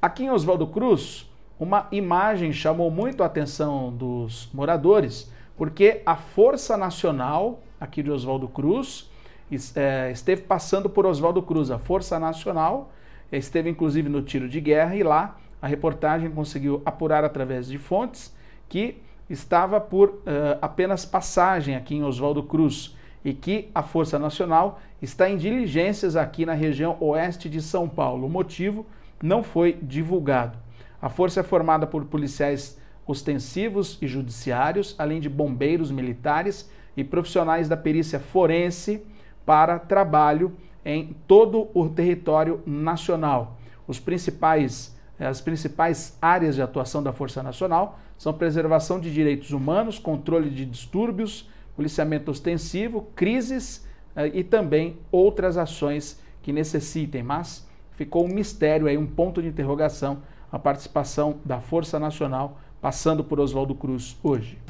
Aqui em Oswaldo Cruz, uma imagem chamou muito a atenção dos moradores, porque a Força Nacional aqui de Oswaldo Cruz é, esteve passando por Oswaldo Cruz, a Força Nacional é, esteve inclusive no tiro de guerra e lá a reportagem conseguiu apurar através de fontes que estava por uh, apenas passagem aqui em Oswaldo Cruz e que a Força Nacional está em diligências aqui na região oeste de São Paulo. O motivo não foi divulgado. A força é formada por policiais ostensivos e judiciários, além de bombeiros militares e profissionais da perícia forense para trabalho em todo o território nacional. Os principais, eh, as principais áreas de atuação da Força Nacional são preservação de direitos humanos, controle de distúrbios, policiamento ostensivo, crises eh, e também outras ações que necessitem, mas ficou um mistério aí, um ponto de interrogação, a participação da Força Nacional passando por Oswaldo Cruz hoje.